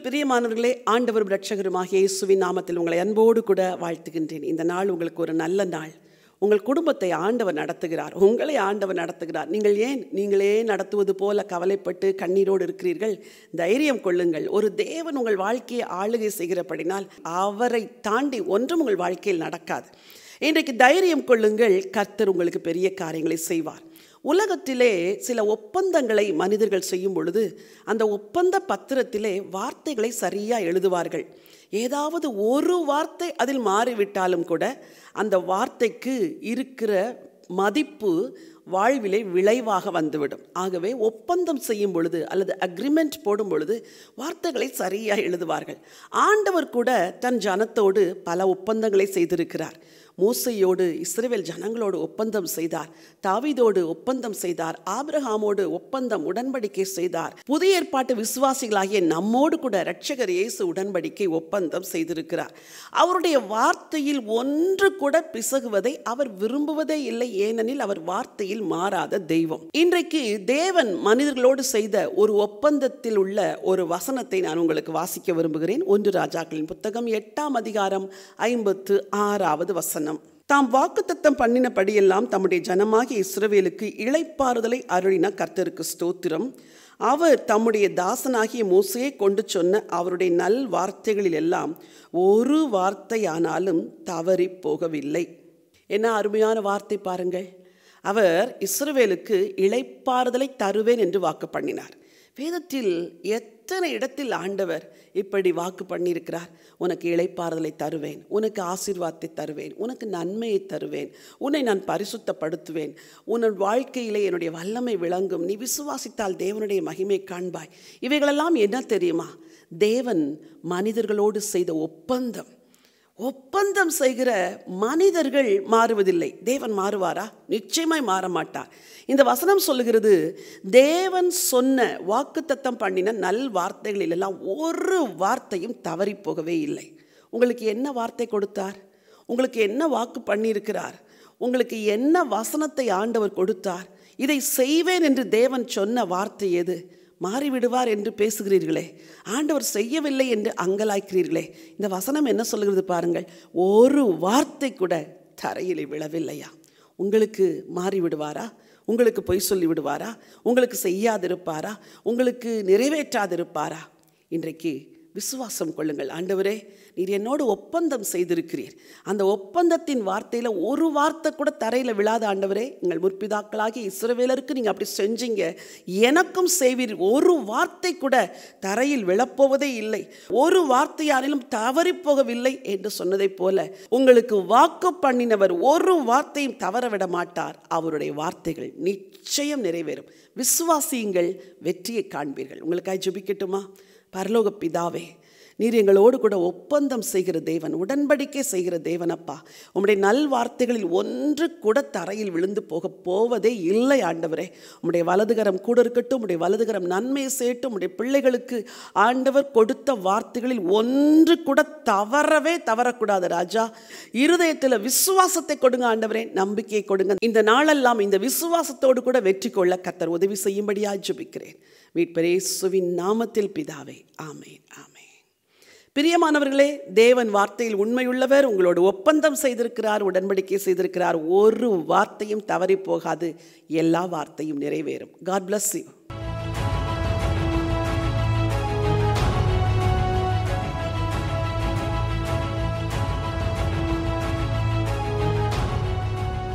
உங்கள் பிரியமானவர்களே ஆண்டவரும் ரட்சகருமாகிய இயேசுவின் நாமத்தில் உங்களை அன்போடு கூட வாழ்த்துகின்றேன் இந்த நாள் உங்களுக்கு ஒரு நல்ல நாள் உங்கள் குடும்பத்தை ஆண்டவர் நடத்துகிறார் உங்களை ஆண்டவர் நடத்துகிறார் நீங்கள் ஏன் நீங்களே நடத்துவது போல கவலைப்பட்டு கண்ணீரோடு இருக்கிறீர்கள் தைரியம் கொள்ளுங்கள் ஒரு தேவன் உங்கள் வாழ்க்கையை ஆளுகை செய்கிறபடினால் அவரை தாண்டி ஒன்றும் உங்கள் வாழ்க்கையில் நடக்காது இன்றைக்கு தைரியம் கொள்ளுங்கள் கர்த்தர் உங்களுக்கு பெரிய காரியங்களை செய்வார் உலகத்திலே சில ஒப்பந்தங்களை மனிதர்கள் செய்யும் பொழுது அந்த ஒப்பந்த பத்திரத்திலே வார்த்தைகளை சரியாக எழுதுவார்கள் ஏதாவது ஒரு வார்த்தை அதில் மாறிவிட்டாலும் கூட அந்த வார்த்தைக்கு இருக்கிற மதிப்பு வாழ்விலை விளைவாக வந்துவிடும் ஆகவே ஒப்பந்தம் செய்யும் பொழுது அல்லது அக்ரிமெண்ட் போடும் பொழுது வார்த்தைகளை சரியாக எழுதுவார்கள் ஆண்டவர் கூட தன் ஜனத்தோடு பல ஒப்பந்தங்களை செய்திருக்கிறார் மூசையோடு இஸ்ரேல் ஜனங்களோடு ஒப்பந்தம் செய்தார் தாவிதோடு ஒப்பந்தம் செய்தார் ஆபிரஹாமோடு ஒப்பந்தம் உடன்படிக்கை செய்தார் புதிய ஏற்பாட்டு விசுவாசிகளாகிய நம்மோடு கூட ரட்சகர் இயேசு உடன்படிக்கை ஒப்பந்தம் செய்திருக்கிறார் அவருடைய வார்த்தையில் ஒன்று கூட பிசகுவதை அவர் விரும்புவதே இல்லை ஏனெனில் அவர் வார்த்தையில் காலத்தில் மாறாத தெய்வம் இன்றைக்கு தேவன் மனிதர்களோடு செய்த ஒரு ஒப்பந்தத்தில் உள்ள ஒரு வசனத்தை நான் உங்களுக்கு வாசிக்க விரும்புகிறேன் ஒன்று ராஜாக்களின் புத்தகம் எட்டாம் அதிகாரம் ஐம்பத்து ஆறாவது வசனம் தாம் வாக்குத்தத்தம் பண்ணினபடியெல்லாம் தம்முடைய ஜனமாகிய இஸ்ரவேலுக்கு இழைப்பாறுதலை அருளின கர்த்தருக்கு ஸ்தோத்திரம் அவர் தம்முடைய தாசனாகிய மோசையை கொண்டு சொன்ன அவருடைய நல் வார்த்தைகளில் எல்லாம் ஒரு வார்த்தையானாலும் தவறி போகவில்லை என்ன அருமையான வார்த்தை பாருங்கள் அவர் இஸ்ரவேலுக்கு இழைப்பாறுதலை தருவேன் என்று வாக்கு பண்ணினார் வேதத்தில் எத்தனை இடத்தில் ஆண்டவர் இப்படி வாக்கு பண்ணியிருக்கிறார் உனக்கு இழைப்பாறுதலை தருவேன் உனக்கு ஆசீர்வாதத்தை தருவேன் உனக்கு நன்மையை தருவேன் உன்னை நான் பரிசுத்தப்படுத்துவேன் உன் வாழ்க்கையிலே என்னுடைய வல்லமை விளங்கும் நீ விசுவாசித்தால் தேவனுடைய மகிமை காண்பாய் இவைகளெல்லாம் என்ன தெரியுமா தேவன் மனிதர்களோடு செய்த ஒப்பந்தம் ஒப்பந்தம் செய்கிற மனிதர்கள் மாறுவதில்லை தேவன் மாறுவாரா நிச்சயமாய் மாற மாட்டா இந்த வசனம் சொல்லுகிறது தேவன் சொன்ன வாக்குத்தத்தம் பண்ணின நல் வார்த்தைகளில் எல்லாம் ஒரு வார்த்தையும் தவறி போகவே இல்லை உங்களுக்கு என்ன வார்த்தை கொடுத்தார் உங்களுக்கு என்ன வாக்கு பண்ணியிருக்கிறார் உங்களுக்கு என்ன வசனத்தை ஆண்டவர் கொடுத்தார் இதை செய்வேன் என்று தேவன் சொன்ன வார்த்தை எது மாறிவிடுவார் என்று பேசுகிறீர்களே ஆண்டவர் செய்யவில்லை என்று அங்கலாய்க்கிறீர்களே இந்த வசனம் என்ன சொல்கிறது பாருங்கள் ஒரு வார்த்தை கூட தரையில் விழவில்லையா உங்களுக்கு மாறிவிடுவாரா உங்களுக்கு பொய் சொல்லி விடுவாரா உங்களுக்கு செய்யாதிருப்பாரா உங்களுக்கு நிறைவேற்றாதிருப்பாரா இன்றைக்கு விசுவாசம் கொள்ளுங்கள் ஆண்டவரே நீர் என்னோடு ஒப்பந்தம் செய்திருக்கிறீர் அந்த ஒப்பந்தத்தின் வார்த்தையில் ஒரு வார்த்தை கூட தரையில் விழாத ஆண்டவரே எங்கள் முற்பிதாக்களாகி இஸ்ரவேலருக்கு நீங்கள் அப்படி செஞ்சீங்க எனக்கும் செய்வீர் ஒரு வார்த்தை கூட தரையில் விழப்போவதே இல்லை ஒரு வார்த்தையாலும் தவறி போகவில்லை என்று சொன்னதைப் போல உங்களுக்கு வாக்கு பண்ணினவர் ஒரு வார்த்தையும் தவறவிட மாட்டார் அவருடைய வார்த்தைகள் நிச்சயம் நிறைவேறும் விசுவாசியுங்கள் வெற்றியை காண்பீர்கள் உங்களுக்காக ஜபிக்கட்டுமா பரலோக நீர் எங்களோடு கூட ஒப்பந்தம் செய்கிற தேவன் உடன்படிக்கை செய்கிற தேவன் அப்பா உம்முடைய நல்வார்த்தைகளில் ஒன்று கூட தரையில் விழுந்து போக போவதே இல்லை ஆண்டவரே உம்முடைய வலதுகரம் கூட இருக்கட்டும் உடைய வலதுகரம் நன்மையை சேர்த்து உடைய பிள்ளைகளுக்கு ஆண்டவர் கொடுத்த வார்த்தைகளில் ஒன்று கூட தவறவே தவறக்கூடாது ராஜா இருதயத்தில் விசுவாசத்தை கொடுங்க ஆண்டவரே நம்பிக்கையை கொடுங்க இந்த நாளெல்லாம் இந்த விசுவாசத்தோடு கூட வெற்றி கொள்ள கத்தர் உதவி செய்யும்படியாக ஜபிக்கிறேன் சுவின் நாமத்தில் பிதாவே ஆமே ஆமே பிரியமானவர்களே தேவன் வார்த்தையில் உண்மையுள்ளவர் உங்களோடு ஒப்பந்தம் செய்திருக்கிறார் உடன்படிக்கை செய்திருக்கிறார் ஒரு வார்த்தையும் தவறி போகாது எல்லா வார்த்தையும் நிறைவேறும் காட் பிளஸ் யூ